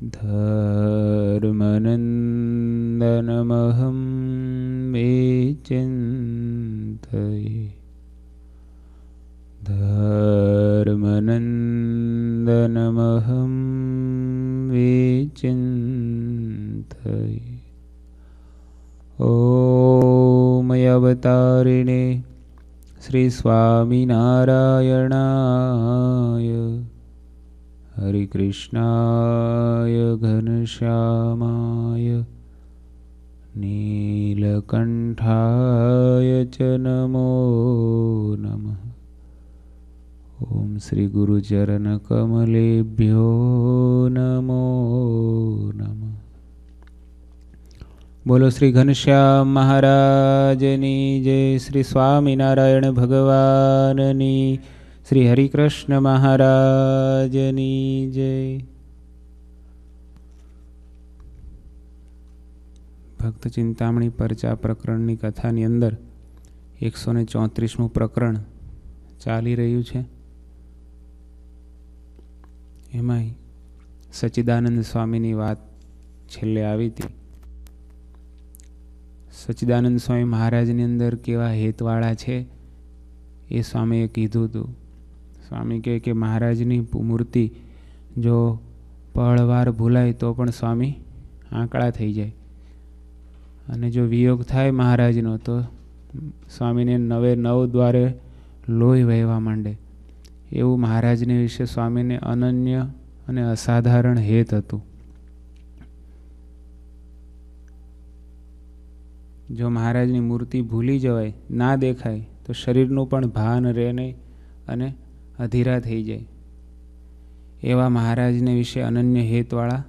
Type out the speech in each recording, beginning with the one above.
धर्मन्दनमहं वेचिन् धर्म नन्दनमहं विचिन्तयमयवतारिणे श्रीस्वामिनारायणाय હરિકૃષ્ણાય ઘનશ્યામાય નીલકંઠાય ચ નમો નમ ઓમ શ્રી ગુરુચરણ કમલેભ્યો નમો નમ બોલો શ્રી ઘનશ્યામ મહારાજની જય શ્રી સ્વામિનારાયણ ભગવાનની શ્રી હરિકૃષ્ણ મહારાજની જય ભક્ત ચિંતામણી પરચા પ્રકરણની કથાની અંદર એકસો ને ચોત્રીસમું પ્રકરણ ચાલી રહ્યું છે એમાંય સચિદાનંદ સ્વામીની વાત છેલ્લે આવી હતી સચિદાનંદ સ્વામી મહારાજની અંદર કેવા હેતવાળા છે એ સ્વામીએ કીધું હતું સ્વામી કહે કે મહારાજની મૂર્તિ જો પળવાર ભૂલાય તો પણ સ્વામી આંકડા થઈ જાય અને જો વિયોગ થાય મહારાજનો તો સ્વામીને નવે નવ દ્વારે લોહી વહેવા માંડે એવું મહારાજને વિશે સ્વામીને અનન્ય અને અસાધારણ હેત હતું જો મહારાજની મૂર્તિ ભૂલી જવાય ના દેખાય તો શરીરનું પણ ભાન રહે નહીં અને અધીરા થઈ જાય એવા મહારાજને વિશે અનન્ય હેતવાળા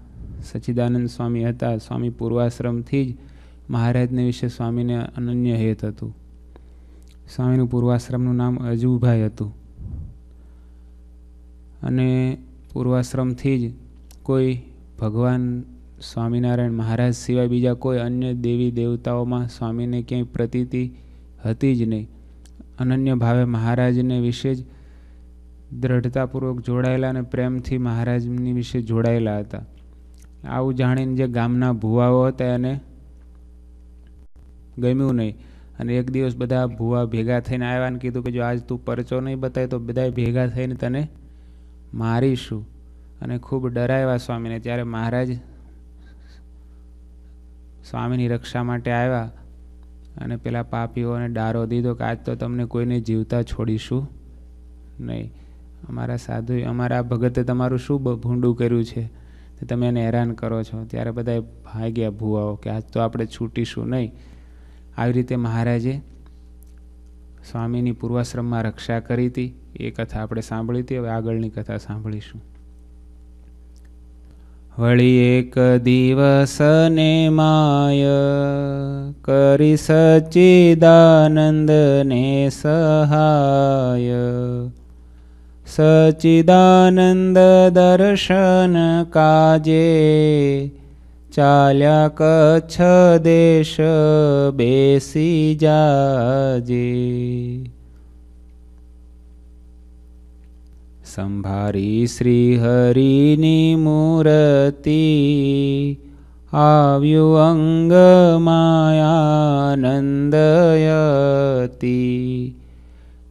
સચ્ચિદાનંદ સ્વામી હતા સ્વામી પૂર્વાશ્રમથી જ મહારાજને વિશે સ્વામીને અનન્ય હેત હતું સ્વામીનું પૂર્વાશ્રમનું નામ અજુભાઈ હતું અને પૂર્વાશ્રમથી જ કોઈ ભગવાન સ્વામિનારાયણ મહારાજ સિવાય બીજા કોઈ અન્ય દેવી દેવતાઓમાં સ્વામીને ક્યાંય પ્રતીતિ હતી જ નહીં અનન્ય ભાવે મહારાજને વિશે જ દ્રઢતાપૂર્વક જોડાયેલા અને પ્રેમથી મહારાજની વિશે જોડાયેલા હતા આવું જાણીને જે ગામના ભૂવાઓ હતા એને ગમ્યું નહીં અને એક દિવસ બધા ભૂવા ભેગા થઈને આવ્યા અને કીધું કે જો આજ તું પરચો નહીં બતાય તો બધા ભેગા થઈને તને મારીશું અને ખૂબ ડરાવ્યા સ્વામીને ત્યારે મહારાજ સ્વામીની રક્ષા માટે આવ્યા અને પેલા પાપીઓને ડારો દીધો કે આજ તો તમને કોઈને જીવતા છોડીશું નહીં અમારા સાધુએ અમારા ભગતે તમારું શું ભૂંડું કર્યું છે તો તમે એને હેરાન કરો છો ત્યારે બધાએ ભાગ્યા ભૂવાઓ કે આજ તો આપણે છૂટીશું નહીં આવી રીતે મહારાજે સ્વામીની પૂર્વાશ્રમમાં રક્ષા કરી હતી એ કથા આપણે સાંભળી હતી હવે આગળની કથા સાંભળીશું વળી એક દિવસ ને માય કરી સચ્ચિદાનંદને સહાય સચિદાનંદ દર્શન કાજે ચાલ્યા કચ્છ દેશ બેસી જાજે સંભારી શ્રી હરિની મૂર્તિ આવ્યું અંગ માયાનંદયતી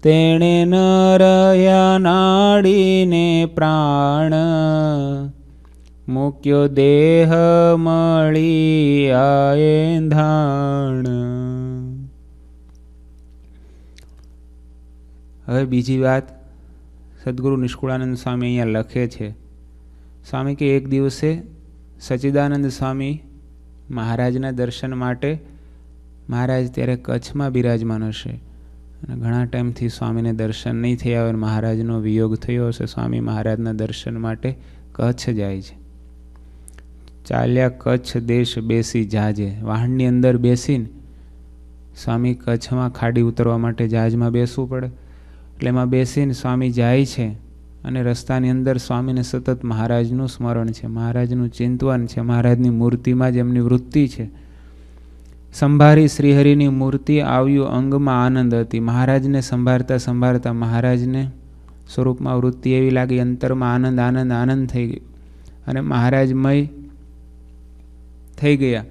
તેણે નરયા નાડીને પ્રાણ મુક્યો દેહ મળી આયેંધાણ હવે બીજી વાત સદગુરુ નિષ્કુળાનંદ સ્વામી અહીંયા લખે છે સ્વામી કે એક દિવસે સચિદાનંદ સ્વામી મહારાજના દર્શન માટે મહારાજ ત્યારે કચ્છમાં બિરાજમાન હશે અને ઘણા ટાઈમથી સ્વામીને દર્શન નહીં થયા હોય મહારાજનો વિયોગ થયો હશે સ્વામી મહારાજના દર્શન માટે કચ્છ જાય છે ચાલ્યા કચ્છ દેશ બેસી જાજે વાહનની અંદર બેસીને સ્વામી કચ્છમાં ખાડી ઉતરવા માટે જહાજમાં બેસવું પડે એટલે એમાં બેસીને સ્વામી જાય છે અને રસ્તાની અંદર સ્વામીને સતત મહારાજનું સ્મરણ છે મહારાજનું ચિંતવન છે મહારાજની મૂર્તિમાં જ એમની વૃત્તિ છે સંભારી શ્રીહરિની મૂર્તિ આવ્યું અંગમાં આનંદ હતી મહારાજને સંભાળતા સંભાળતા મહારાજને સ્વરૂપમાં વૃત્તિ એવી લાગી અંતરમાં આનંદ આનંદ આનંદ થઈ ગયો અને મહારાજમય થઈ ગયા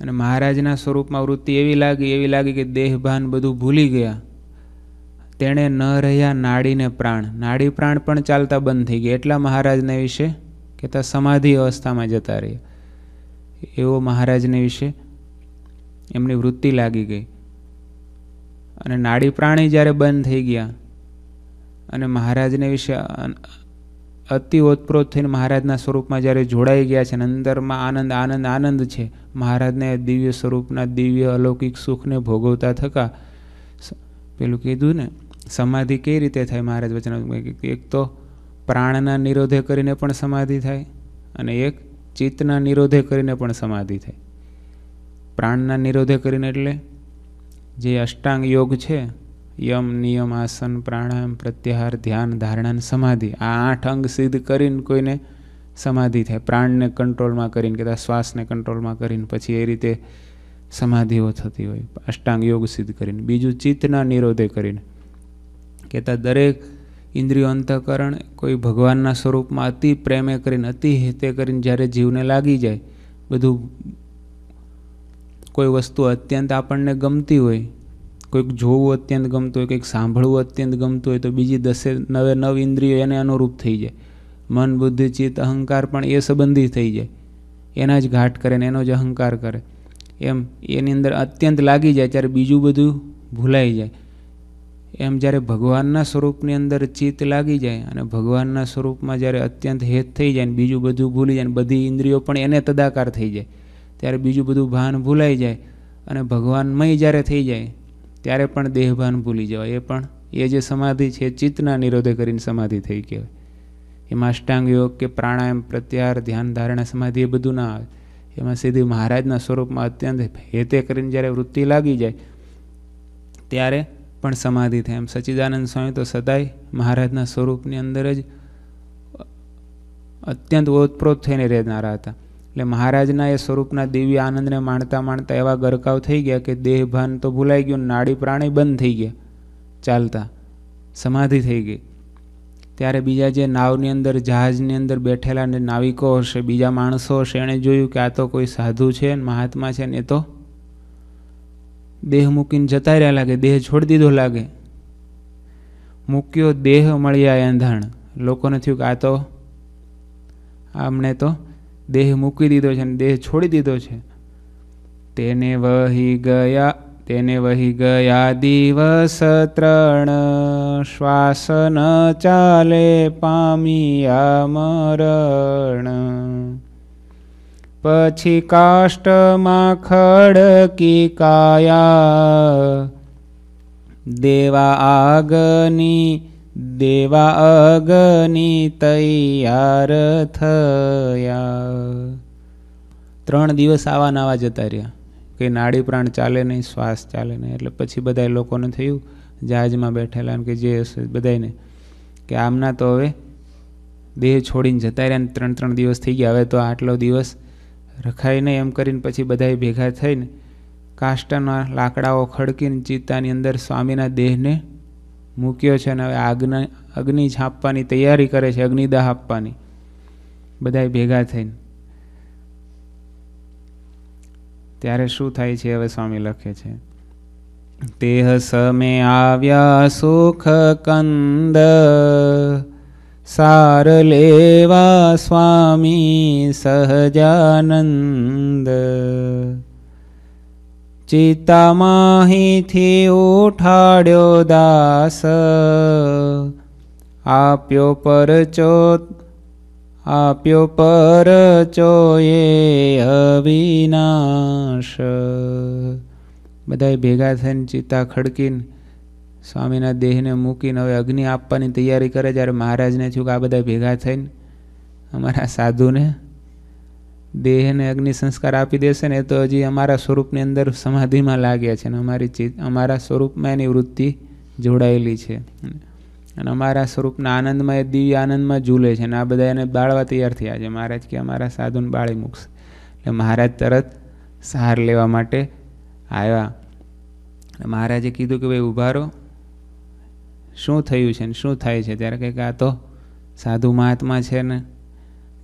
અને મહારાજના સ્વરૂપમાં વૃત્તિ એવી લાગી એવી લાગી કે દેહભાન બધું ભૂલી ગયા તેણે ન રહ્યા નાડીને પ્રાણ નાડી પ્રાણ પણ ચાલતા બંધ થઈ ગયા એટલા મહારાજને વિશે કહેતા સમાધિ અવસ્થામાં જતા રહ્યા એવો મહારાજને વિશે એમની વૃત્તિ લાગી ગઈ અને નાડી પ્રાણી જ્યારે બંધ થઈ ગયા અને મહારાજને વિશે અતિ ઓતપ્રોત થઈને મહારાજના સ્વરૂપમાં જ્યારે જોડાઈ ગયા છે અને અંદરમાં આનંદ આનંદ આનંદ છે મહારાજને દિવ્ય સ્વરૂપના દિવ્ય અલૌકિક સુખને ભોગવતા થકા પેલું કીધું ને સમાધિ કઈ રીતે થાય મહારાજ વચન એક તો પ્રાણના નિરોધે કરીને પણ સમાધિ થાય અને એક ચિત્તના નિરોધે કરીને પણ સમાધિ થાય પ્રાણના નિરોધે કરીને એટલે જે અષ્ટાંગ યોગ છે યમ નિયમ આસન પ્રાણાયામ પ્રત્યાહાર ધ્યાન ધારણા સમાધિ આ આઠ અંગ સિદ્ધ કરીને કોઈને સમાધિ થાય પ્રાણને કંટ્રોલમાં કરીને કે શ્વાસને કંટ્રોલમાં કરીને પછી એ રીતે સમાધિઓ થતી હોય અષ્ટાંગ યોગ સિદ્ધ કરીને બીજું ચિત્તના નિરોધે કરીને કહેતા દરેક ઇન્દ્રિયો અંતઃકરણ કોઈ ભગવાનના સ્વરૂપમાં અતિ પ્રેમે કરીને અતિ હેતે કરીને જ્યારે જીવને લાગી જાય બધું કોઈ વસ્તુ અત્યંત આપણને ગમતી હોય કોઈક જોવું અત્યંત ગમતું હોય કંઈક સાંભળવું અત્યંત ગમતું હોય તો બીજી દસે નવે નવ ઇન્દ્રિયો એને અનુરૂપ થઈ જાય મન બુદ્ધિ ચિત્ત અહંકાર પણ એ સંબંધી થઈ જાય એના જ ઘાટ કરે ને એનો જ અહંકાર કરે એમ એની અંદર અત્યંત લાગી જાય ત્યારે બીજું બધું ભૂલાઈ જાય એમ જ્યારે ભગવાનના સ્વરૂપની અંદર ચિત્ત લાગી જાય અને ભગવાનના સ્વરૂપમાં જ્યારે અત્યંત હેત થઈ જાય ને બીજું બધું ભૂલી જાય ને બધી ઇન્દ્રિયો પણ એને તદાકાર થઈ જાય ત્યારે બીજું બધું ભાન ભૂલાઈ જાય અને ભગવાનમય જ્યારે થઈ જાય ત્યારે પણ દેહભાન ભૂલી જવાય એ પણ એ જે સમાધિ છે ચિત્તના નિરોધે કરીને સમાધિ થઈ કહેવાય એમાં અષ્ટાંગ યોગ કે પ્રાણાયામ પ્રત્યાર ધ્યાન ધારણા સમાધિ એ બધું ના આવે એમાં સીધી મહારાજના સ્વરૂપમાં અત્યંત હેતે કરીને જ્યારે વૃત્તિ લાગી જાય ત્યારે પણ સમાધિ થાય એમ સચિદાનંદ સ્વામી તો સદાય મહારાજના સ્વરૂપની અંદર જ અત્યંત ઓતપ્રોત થઈને રહેનારા હતા એટલે મહારાજના એ સ્વરૂપના દિવ્ય આનંદને માણતા માણતા એવા ગરકાવ થઈ ગયા કે દેહભાન તો ભૂલાઈ ગયું નાડી પ્રાણી બંધ થઈ ગયા ચાલતા સમાધિ થઈ ગઈ ત્યારે બીજા જે નાવની અંદર જહાજની અંદર બેઠેલા ને નાવિકો હશે બીજા માણસો હશે એણે જોયું કે આ તો કોઈ સાધુ છે મહાત્મા છે ને એ તો દેહ મૂકીને જતા રહ્યા લાગે દેહ છોડી દીધો લાગે મૂક્યો દેહ મળ્યા એંધાણ લોકોને થયું કે આ તો આમણે તો દેહ મૂકી દીધો છે અને દેહ છોડી દીધો છે તેને વહી ગયા તેને વહી ગયા દિવસ ત્રણ શ્વાસ ન ચાલે પામિયા મરણ પછી કાષ્ટમાં ખડકી કાયા દેવા આગની દેવા અગની તૈયાર થયા ત્રણ દિવસ આવા નાવા જતા રહ્યા કે નાડી પ્રાણ ચાલે નહીં શ્વાસ ચાલે નહીં એટલે પછી બધા લોકોને થયું જહાજમાં બેઠેલા કે જે બધાને કે આમના તો હવે દેહ છોડીને જતા રહ્યા ને ત્રણ ત્રણ દિવસ થઈ ગયા હવે તો આટલો દિવસ રખાય નહીં એમ કરીને પછી બધાએ ભેગા થઈને કાષ્ટના લાકડાઓ ખડકીને ચિત્તાની અંદર સ્વામીના દેહને મૂક્યો છે અને હવે આગના અગ્નિ છાપવાની તૈયારી કરે છે અગ્નિદાહ આપવાની બધા ભેગા થઈને ત્યારે શું થાય છે હવે સ્વામી લખે છે તેહ સમે આવ્યા સુખ કંદ સાર લેવા સ્વામી સહજાનંદ ચિતામાહીથી ઉઠાડ્યો દાસ આપ્યો પરચો આપ્યો પરચો એ અવિનાશ બધાએ ભેગા થઈને ચિત્તા ખડકીને સ્વામીના દેહને મૂકીને હવે અગ્નિ આપવાની તૈયારી કરે જ્યારે મહારાજને થયું કે આ બધા ભેગા થઈને અમારા સાધુને દેહને અગ્નિ સંસ્કાર આપી દેશે ને તો હજી અમારા સ્વરૂપની અંદર સમાધિમાં લાગ્યા છે અને અમારી ચિત અમારા સ્વરૂપમાં એની વૃત્તિ જોડાયેલી છે અને અમારા સ્વરૂપના આનંદમાં એ દિવ્ય આનંદમાં ઝૂલે છે અને આ બધા એને બાળવા તૈયાર થયા છે મહારાજ કે અમારા સાધુને બાળી મૂકશે એટલે મહારાજ તરત સહાર લેવા માટે આવ્યા મહારાજે કીધું કે ભાઈ ઉભા રહો શું થયું છે ને શું થાય છે ત્યારે કંઈક આ તો સાધુ મહાત્મા છે ને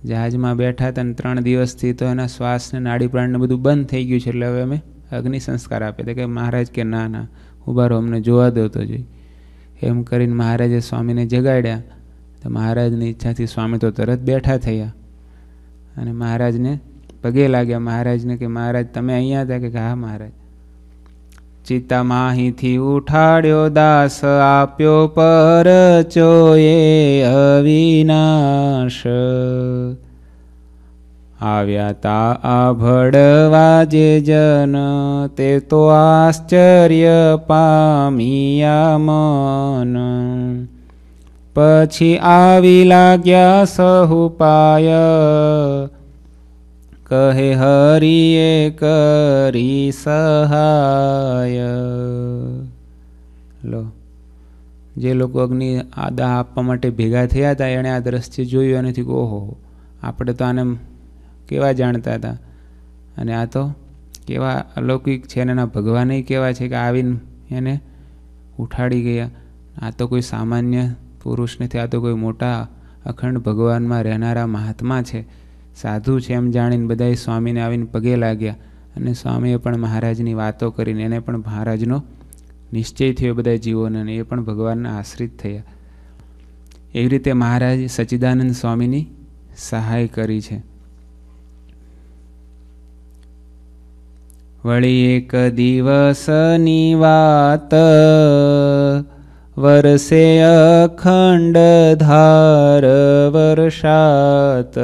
જહાજમાં બેઠા હતા અને ત્રણ દિવસથી તો એના શ્વાસને નાડીપ્રાણને બધું બંધ થઈ ગયું છે એટલે હવે અમે અગ્નિ સંસ્કાર આપે તો કે મહારાજ કે ના ના ઉભા રહો અમને જોવા દો તો જોઈ એમ કરીને મહારાજે સ્વામીને જગાડ્યા તો મહારાજની ઈચ્છાથી સ્વામી તો તરત બેઠા થયા અને મહારાજને પગે લાગ્યા મહારાજને કે મહારાજ તમે અહીંયા હતા કે હા મહારાજ ચિતમાહીથી ઉઠાડ્યો દાસ આપ્યો પર એ અવિનાશ આવ્યા તા આભડવા જે જન તે તો આશ્ચર્ય પામિયા મન પછી આવી લાગ્યા સહુપાય કહે હરિએ કરી સહાય લો જે લોકો અગ્નિ આદા આપવા માટે ભેગા થયા હતા એણે આ દ્રશ્ય જોયું અને થયું ઓહો આપણે તો આને કેવા જાણતા હતા અને આ તો કેવા અલૌકિક છે એના ભગવાને કેવા છે કે આવીને એને ઉઠાડી ગયા આ તો કોઈ સામાન્ય પુરુષ નથી આ તો કોઈ મોટા અખંડ ભગવાનમાં રહેનારા મહાત્મા છે સાધુ છે એમ જાણીને બધાએ સ્વામીને આવીને પગે લાગ્યા અને સ્વામીએ પણ મહારાજની વાતો કરીને એને પણ મહારાજનો નિશ્ચય થયો બધા જીવોને અને એ પણ ભગવાનના આશ્રિત થયા એવી રીતે મહારાજ સચિદાનંદ સ્વામીની સહાય કરી છે વળી એક દિવસની વાત वर्षे अखण्डधार वर्षात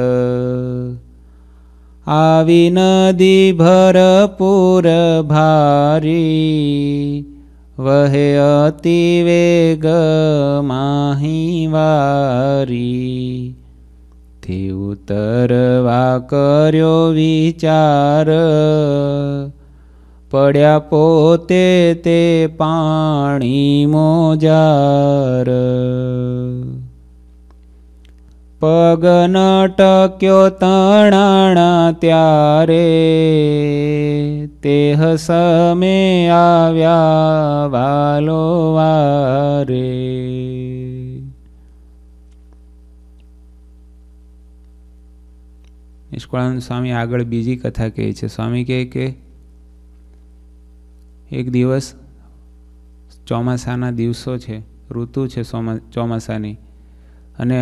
आविनदी भरपूर भारी वहे माही वारी ते उतरवा करो विचार પડ્યા પોતે તે પાણી મોજાર પગ પગન ટક્યો તણાણા ત્યારે તેહ સમે આવ્યા વાલો વારે નિષ્કળાનંદ સ્વામી આગળ બીજી કથા કહે છે સ્વામી કહે કે એક દિવસ ચોમાસાના દિવસો છે ઋતુ છે ચોમાસાની અને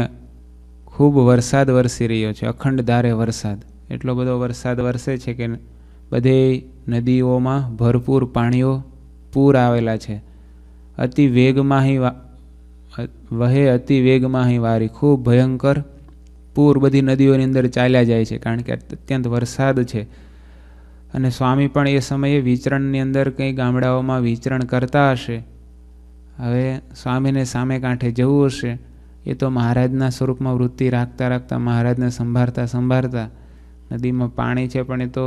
ખૂબ વરસાદ વરસી રહ્યો છે અખંડ ધારે વરસાદ એટલો બધો વરસાદ વરસે છે કે બધે નદીઓમાં ભરપૂર પાણીઓ પૂર આવેલા છે અતિ વેગમાં વહે અતિ વેગમાં વારી ખૂબ ભયંકર પૂર બધી નદીઓની અંદર ચાલ્યા જાય છે કારણ કે અત્યંત વરસાદ છે અને સ્વામી પણ એ સમયે વિચરણની અંદર કંઈ ગામડાઓમાં વિચરણ કરતા હશે હવે સ્વામીને સામે કાંઠે જવું હશે એ તો મહારાજના સ્વરૂપમાં વૃત્તિ રાખતા રાખતા મહારાજને સંભાળતા સંભાળતા નદીમાં પાણી છે પણ એ તો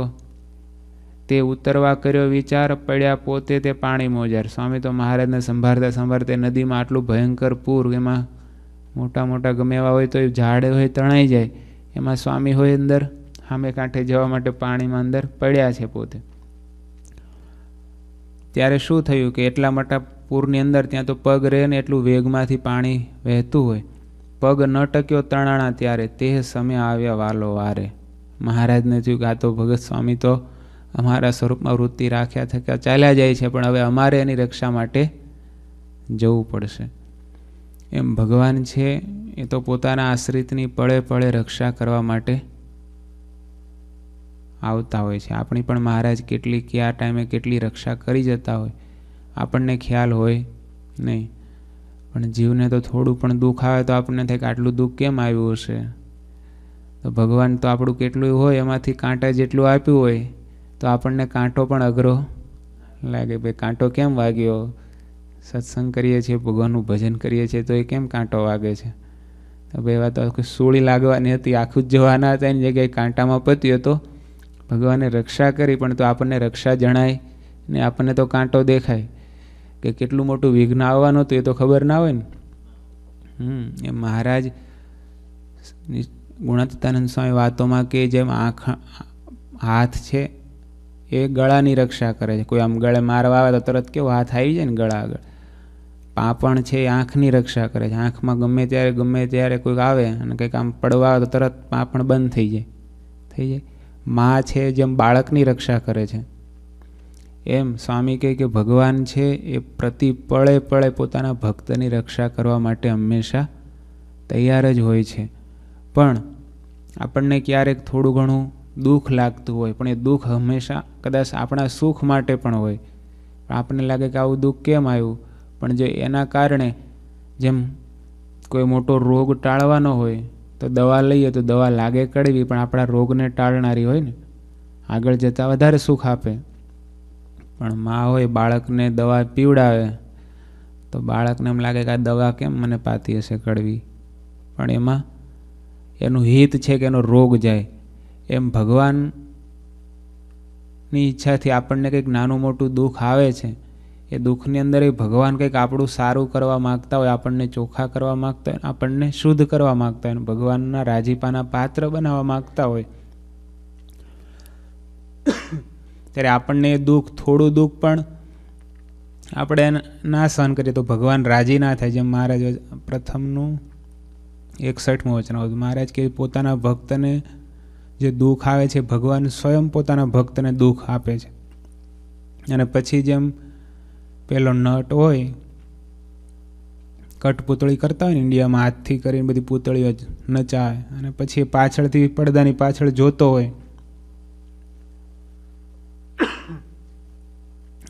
તે ઉતરવા કર્યો વિચાર પડ્યા પોતે તે પાણી મોજાર સ્વામી તો મહારાજને સંભાળતા સંભાળતા નદીમાં આટલું ભયંકર પૂર એમાં મોટા મોટા ગમે એવા હોય તો એ ઝાડ હોય તણાઈ જાય એમાં સ્વામી હોય અંદર સામે કાંઠે જવા માટે પાણીમાં અંદર પડ્યા છે પોતે ત્યારે શું થયું કે એટલા મોટા પૂરની અંદર ત્યાં તો પગ રહે ને એટલું વેગમાંથી પાણી વહેતું હોય પગ ન ટક્યો તણાણા ત્યારે તે સમય આવ્યા વાલો વારે મહારાજને થયું કે આ તો ભગત સ્વામી તો અમારા સ્વરૂપમાં વૃત્તિ રાખ્યા થકા ચાલ્યા જાય છે પણ હવે અમારે એની રક્ષા માટે જવું પડશે એમ ભગવાન છે એ તો પોતાના આશ્રિતની પળે પળે રક્ષા કરવા માટે આવતા હોય છે આપણી પણ મહારાજ કેટલી કયા ટાઈમે કેટલી રક્ષા કરી જતા હોય આપણને ખ્યાલ હોય નહીં પણ જીવને તો થોડું પણ દુઃખ આવે તો આપણને થાય કે આટલું દુઃખ કેમ આવ્યું હશે તો ભગવાન તો આપણું કેટલું હોય એમાંથી કાંટા જેટલું આપ્યું હોય તો આપણને કાંટો પણ અઘરો લાગે ભાઈ કાંટો કેમ વાગ્યો સત્સંગ કરીએ છીએ ભગવાનનું ભજન કરીએ છીએ તો એ કેમ કાંટો વાગે છે તો ભાઈ વાત તો સોળી લાગવાની હતી આખું જ જવાના હતા એની જગ્યાએ કાંટામાં પત્યો તો ભગવાને રક્ષા કરી પણ તો આપણને રક્ષા જણાય ને આપણને તો કાંટો દેખાય કે કેટલું મોટું વિઘ્ન આવવાનું હતું એ તો ખબર ના હોય ને હમ એ મહારાજ ગુણાતીતાનંદ સ્વામી વાતોમાં કે જેમ આંખ હાથ છે એ ગળાની રક્ષા કરે છે કોઈ આમ ગળે મારવા આવે તો તરત કેવો હાથ આવી જાય ને ગળા આગળ પાંપણ છે એ આંખની રક્ષા કરે છે આંખમાં ગમે ત્યારે ગમે ત્યારે કોઈક આવે અને કંઈક આમ પડવા આવે તો તરત પાંપણ બંધ થઈ જાય થઈ જાય મા છે જેમ બાળકની રક્ષા કરે છે એમ સ્વામી કહે કે ભગવાન છે એ પ્રતિ પળે પળે પોતાના ભક્તની રક્ષા કરવા માટે હંમેશા તૈયાર જ હોય છે પણ આપણને ક્યારેક થોડું ઘણું દુઃખ લાગતું હોય પણ એ દુઃખ હંમેશા કદાચ આપણા સુખ માટે પણ હોય આપણને લાગે કે આવું દુઃખ કેમ આવ્યું પણ જો એના કારણે જેમ કોઈ મોટો રોગ ટાળવાનો હોય તો દવા લઈએ તો દવા લાગે કડવી પણ આપણા રોગને ટાળનારી હોય ને આગળ જતાં વધારે સુખ આપે પણ મા હોય બાળકને દવા પીવડાવે તો બાળકને એમ લાગે કે આ દવા કેમ મને પાતી હશે કડવી પણ એમાં એનું હિત છે કે એનો રોગ જાય એમ ભગવાનની ઈચ્છાથી આપણને કંઈક નાનું મોટું દુઃખ આવે છે એ દુઃખની અંદર એ ભગવાન કંઈક આપણું સારું કરવા માગતા હોય આપણને ચોખ્ખા કરવા માગતા હોય આપણને શુદ્ધ કરવા માગતા હોય ભગવાનના રાજીપાના પાત્ર બનાવવા માગતા હોય ત્યારે આપણને એ દુઃખ થોડું દુઃખ પણ આપણે ના સહન કરીએ તો ભગવાન રાજી ના થાય જેમ મહારાજ પ્રથમનું એકસઠમું વચન મહારાજ કે પોતાના ભક્તને જે દુઃખ આવે છે ભગવાન સ્વયં પોતાના ભક્તને દુઃખ આપે છે અને પછી જેમ પેલો નટ હોય કઠપૂતળી કરતા હોય ને ઇન્ડિયામાં હાથથી કરીને બધી પૂતળીઓ નચાવે અને પછી પાછળથી પડદાની પાછળ જોતો હોય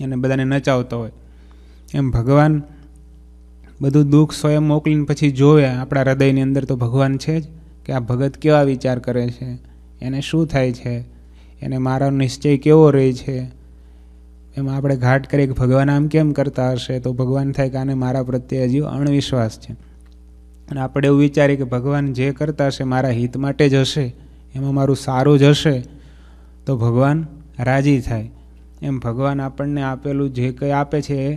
અને બધાને નચાવતો હોય એમ ભગવાન બધું દુઃખ સ્વયં મોકલીને પછી જોવે આપણા હૃદયની અંદર તો ભગવાન છે જ કે આ ભગત કેવા વિચાર કરે છે એને શું થાય છે એને મારો નિશ્ચય કેવો રહે છે એમાં આપણે ઘાટ કરીએ કે ભગવાન આમ કેમ કરતા હશે તો ભગવાન થાય કે આને મારા પ્રત્યે હજી અણવિશ્વાસ છે અને આપણે એવું વિચારીએ કે ભગવાન જે કરતા હશે મારા હિત માટે જ હશે એમાં મારું સારું જ હશે તો ભગવાન રાજી થાય એમ ભગવાન આપણને આપેલું જે કંઈ આપે છે એ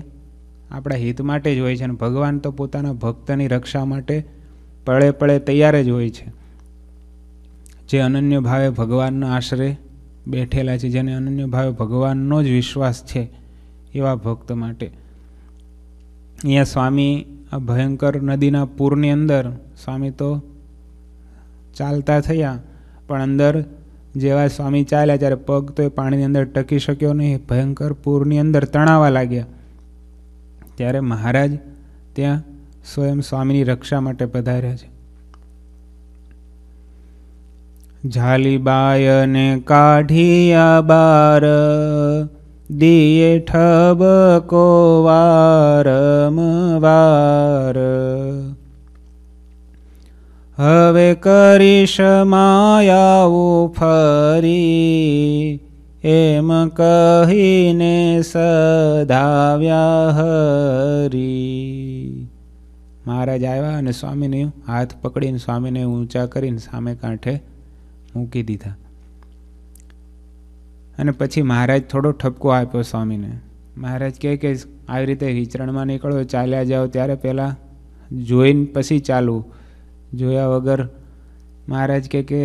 આપણા હિત માટે જ હોય છે અને ભગવાન તો પોતાના ભક્તની રક્ષા માટે પળે પળે તૈયાર જ હોય છે જે અનન્ય ભાવે ભગવાનના આશરે બેઠેલા છે જેને અનન્ય ભાવે ભગવાનનો જ વિશ્વાસ છે એવા ભક્ત માટે અહીંયા સ્વામી આ ભયંકર નદીના પૂરની અંદર સ્વામી તો ચાલતા થયા પણ અંદર જેવા સ્વામી ચાલ્યા ત્યારે પગ તો એ પાણીની અંદર ટકી શક્યો નહીં ભયંકર પૂરની અંદર તણાવા લાગ્યા ત્યારે મહારાજ ત્યાં સ્વયં સ્વામીની રક્ષા માટે પધાર્યા છે જાલીબાયને કાઢિયા બાર દિયે ઠબકો વાર હવે કરીશ માયાઓ ફરી એમ કહીને સધાવ્યા હરી મહારાજ આવ્યા અને સ્વામીને હાથ પકડીને સ્વામીને ઊંચા કરીને સામે કાંઠે મૂકી દીધા અને પછી મહારાજ થોડો ઠપકો આપ્યો સ્વામીને મહારાજ કહે કે આવી રીતે વિચરણમાં નીકળો ચાલ્યા જાઓ ત્યારે પહેલાં જોઈને પછી ચાલવું જોયા વગર મહારાજ કહે કે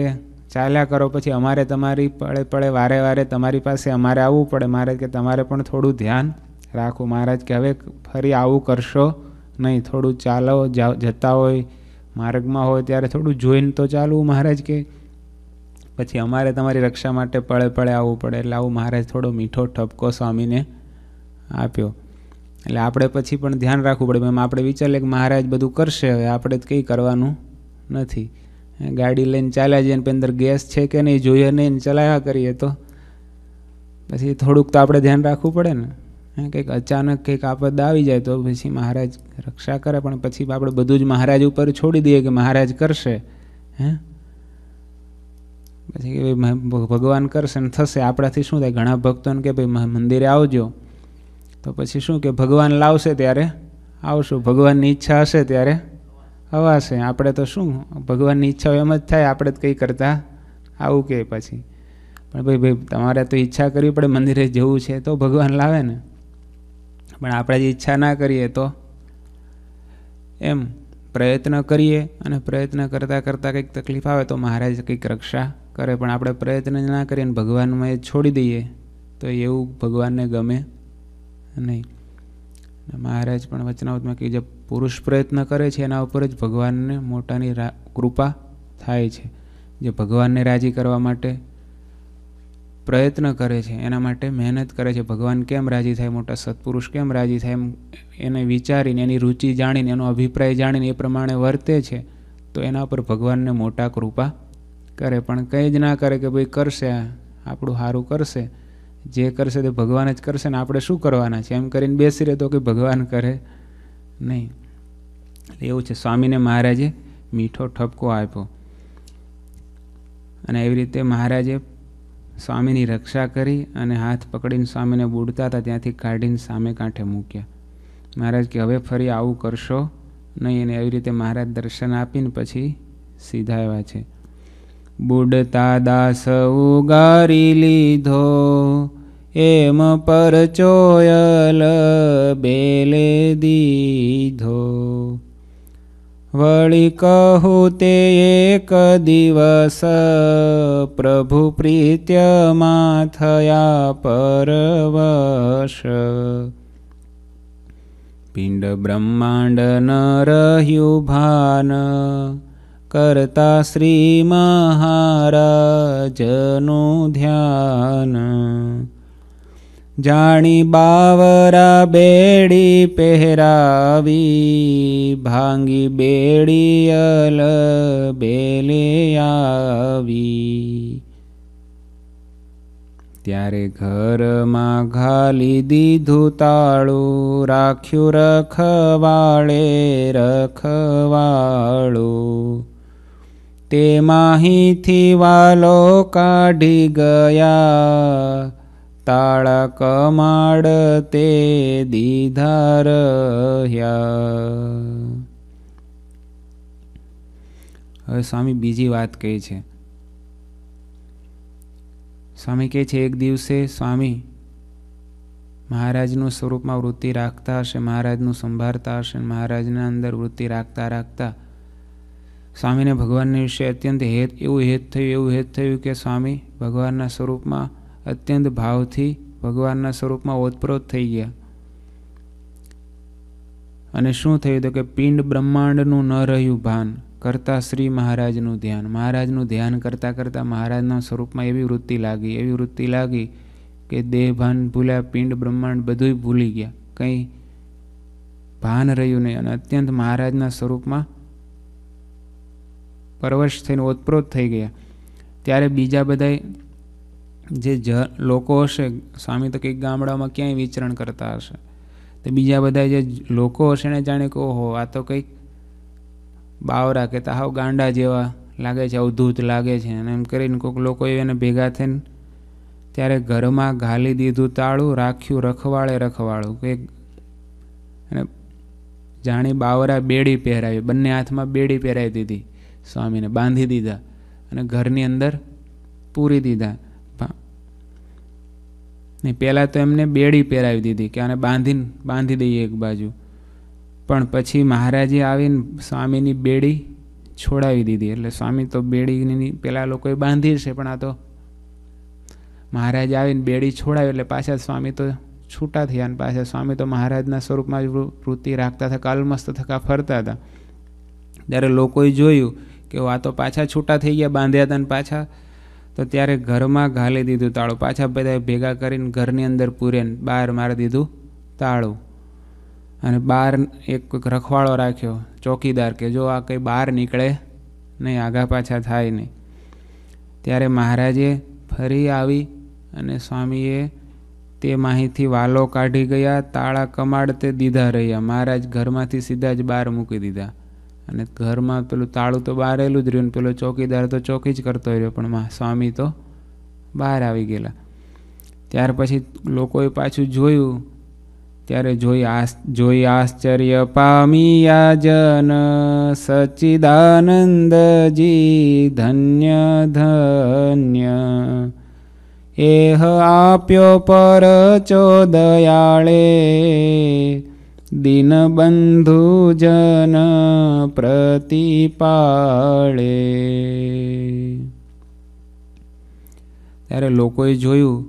ચાલ્યા કરો પછી અમારે તમારી પડે પડે વારે વારે તમારી પાસે અમારે આવવું પડે મહારાજ કે તમારે પણ થોડું ધ્યાન રાખો મહારાજ કે હવે ફરી આવું કરશો નહીં થોડું ચાલો જતા હોય માર્ગમાં હોય ત્યારે થોડું જોઈને તો ચાલવું મહારાજ કે પછી અમારે તમારી રક્ષા માટે પળે પળે આવવું પડે એટલે આવું મહારાજ થોડો મીઠો ઠપકો સ્વામીને આપ્યો એટલે આપણે પછી પણ ધ્યાન રાખવું પડે મેમ આપણે વિચારીએ કે મહારાજ બધું કરશે હવે આપણે કંઈ કરવાનું નથી ગાડી લઈને ચાલ્યા જઈએ પછી અંદર ગેસ છે કે નહીં જોઈએ નહીં ને ચલાવ્યા કરીએ તો પછી થોડુંક તો આપણે ધ્યાન રાખવું પડે ને હે કંઈક અચાનક કંઈક આપદ આવી જાય તો પછી મહારાજ રક્ષા કરે પણ પછી આપણે બધું જ મહારાજ ઉપર છોડી દઈએ કે મહારાજ કરશે હે પછી કે ભાઈ ભગવાન કરશે ને થશે આપણાથી શું થાય ઘણા ભક્તોને કે ભાઈ મંદિરે આવજો તો પછી શું કે ભગવાન લાવશે ત્યારે આવશું ભગવાનની ઈચ્છા હશે ત્યારે હવાશે આપણે તો શું ભગવાનની ઈચ્છા એમ જ થાય આપણે તો કંઈ કરતા આવું કે પછી પણ ભાઈ ભાઈ તમારે તો ઈચ્છા કરવી પડે મંદિરે જવું છે તો ભગવાન લાવે ને પણ આપણે જે ઈચ્છા ના કરીએ તો એમ પ્રયત્ન કરીએ અને પ્રયત્ન કરતાં કરતાં કંઈક તકલીફ આવે તો મહારાજ કંઈક રક્ષા કરે પણ આપણે પ્રયત્ન ના કરીએ ભગવાનમાં એ છોડી દઈએ તો એવું ભગવાનને ગમે નહીં મહારાજ પણ વચનાવતમાં કે જે પુરુષ પ્રયત્ન કરે છે એના ઉપર જ ભગવાનને મોટાની કૃપા થાય છે જે ભગવાનને રાજી કરવા માટે પ્રયત્ન કરે છે એના માટે મહેનત કરે છે ભગવાન કેમ રાજી થાય મોટા સત્પુરુષ કેમ રાજી થાય એમ એને વિચારીને એની રુચિ જાણીને એનો અભિપ્રાય જાણીને એ પ્રમાણે વર્તે છે તો એના ઉપર ભગવાનને મોટા કૃપા કરે પણ કંઈ જ ના કરે કે ભાઈ કરશે આપણું સારું કરશે જે કરશે તે ભગવાન જ કરશે ને આપણે શું કરવાના છે એમ કરીને બેસી રહે તો કે ભગવાન કરે નહીં એવું છે સ્વામીને મહારાજે મીઠો ઠપકો આપ્યો અને એવી રીતે મહારાજે સ્વામીની રક્ષા કરી અને હાથ પકડીને સ્વામીને બુડતા હતા ત્યાંથી કાઢીને સામે કાંઠે મૂક્યા મહારાજ કે હવે ફરી આવું કરશો નહીં અને એવી રીતે મહારાજ દર્શન આપીને પછી સીધા આવ્યા છે બુડતા દાસ ઉગારી લીધો એમ પરચોયલ બેલે દીધો વળી કહું તે એક દિવસ પ્રભુ પ્રીત્યમાં થયા પરવશ પિંડ બ્રહ્માંડ ન રહ્યું ભાન કરતા શ્રી મહારાજનું ધ્યાન જાણી બાવરા બેડી પહેરાવી ભાંગી બેડી અલ બેલે આવી ત્યારે ઘરમાં ઘાલી દીધું તાળું રાખ્યું રખવાળે રખવાળું તે માહીથી વાલો કાઢી ગયા તાળક માડ તે દીધા રહ્યા હવે સ્વામી બીજી વાત કહે છે સ્વામી કહે છે એક દિવસે સ્વામી મહારાજનું સ્વરૂપમાં વૃત્તિ રાખતા હશે મહારાજનું સંભાળતા હશે મહારાજના અંદર વૃત્તિ રાખતા રાખતા સ્વામીને ભગવાનના વિશે અત્યંત હેત એવું હેત થયું એવું હેત થયું કે સ્વામી ભગવાનના સ્વરૂપમાં અત્યંત ભાવથી ભગવાનના સ્વરૂપમાં ઓતપ્રોત થઈ ગયા અને શું થયું તો કે પિંડ બ્રહ્માંડનું ન રહ્યું ભાન કરતાં શ્રી મહારાજનું ધ્યાન મહારાજનું ધ્યાન કરતાં કરતાં મહારાજના સ્વરૂપમાં એવી વૃત્તિ લાગી એવી વૃત્તિ લાગી કે દેહ ભાન ભૂલ્યા પિંડ બ્રહ્માંડ બધું ભૂલી ગયા કંઈ ભાન રહ્યું નહીં અને અત્યંત મહારાજના સ્વરૂપમાં પરવશ થઈને ઓતપ્રોત થઈ ગયા ત્યારે બીજા બધાએ જે લોકો હશે સ્વામી તો કંઈક ગામડામાં ક્યાંય વિચરણ કરતા હશે તો બીજા બધા જે લોકો હશે એને જાણે કહો ઓહો આ તો કંઈક બાવરા કે હાવ ગાંડા જેવા લાગે છે અવધૂત લાગે છે અને એમ કરીને કોઈક લોકો એને ભેગા થઈને ત્યારે ઘરમાં ઘાલી દીધું તાળું રાખ્યું રખવાળે રખવાળું કે અને જાણી બાવરા બેડી પહેરાવી બંને હાથમાં બેડી પહેરાવી દીધી સ્વામીને બાંધી દીધા અને ઘરની અંદર પૂરી દીધા ને પહેલાં તો એમને બેડી પહેરાવી દીધી કે આને બાંધીને બાંધી દઈએ એક બાજુ પણ પછી મહારાજે આવીને સ્વામીની બેડી છોડાવી દીધી એટલે સ્વામી તો બેડીની પેલા લોકોએ બાંધી છે પણ આ તો મહારાજ આવીને બેડી છોડાવી એટલે પાછા સ્વામી તો છૂટા થયા અને પાછા સ્વામી તો મહારાજના સ્વરૂપમાં જ વૃત્તિ રાખતા હતા કાલમસ્ત થકા ફરતા હતા ત્યારે લોકોએ જોયું કે આ તો પાછા છૂટા થઈ ગયા બાંધ્યા હતા ને પાછા તો ત્યારે ઘરમાં ઘાલી દીધું તાળું પાછા બધાએ ભેગા કરીને ઘરની અંદર પૂરેને બહાર મારી દીધું તાળું અને બહાર એક રખવાળો રાખ્યો ચોકીદાર કે જો આ કંઈ બહાર નીકળે નહીં આગા પાછા થાય નહીં ત્યારે મહારાજે ફરી આવી અને સ્વામીએ તે માહિતી વાલો કાઢી ગયા તાળા કમાડ તે દીધા રહ્યા મહારાજ ઘરમાંથી સીધા જ બહાર મૂકી દીધા અને ઘરમાં પેલું તાળું તો બારેલું જ રહ્યું ને પેલો ચોકીદાર તો ચોકી જ કરતો રહ્યો પણ મા સ્વામી તો બહાર આવી ગયેલા ત્યાર પછી લોકોએ પાછું જોયું ત્યારે જોઈ આશ જોઈ આશ્ચર્ય પામી જન સચિદાનંદજી ધન્ય ધન્ય એહ આપ્યો પર ચો દયાળે दीनबन्धुजन પ્રતિપાળે ત્યારે લોકોએ જોયું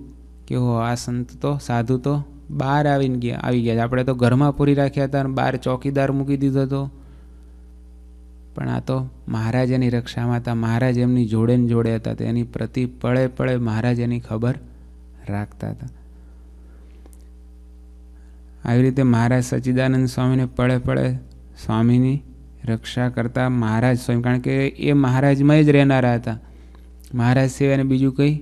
કે હો આ સંત તો સાધુ તો બહાર આવીને ગયા આવી ગયા આપણે તો ઘરમાં પૂરી રાખ્યા હતા અને બહાર ચોકીદાર મૂકી દીધો હતો પણ આ તો મહારાજ એની રક્ષામાં હતા મહારાજ એમની જોડે ને જોડે હતા તેની પ્રતિ પળે પળે મહારાજ એની ખબર રાખતા હતા આવી રીતે મહારાજ સચ્ચિદાનંદ સ્વામીને પળે પળે સ્વામીની રક્ષા કરતા મહારાજ સ્વયં કારણ કે એ મહારાજમાં જ રહેનારા હતા મહારાજ સિવાયને બીજું કંઈ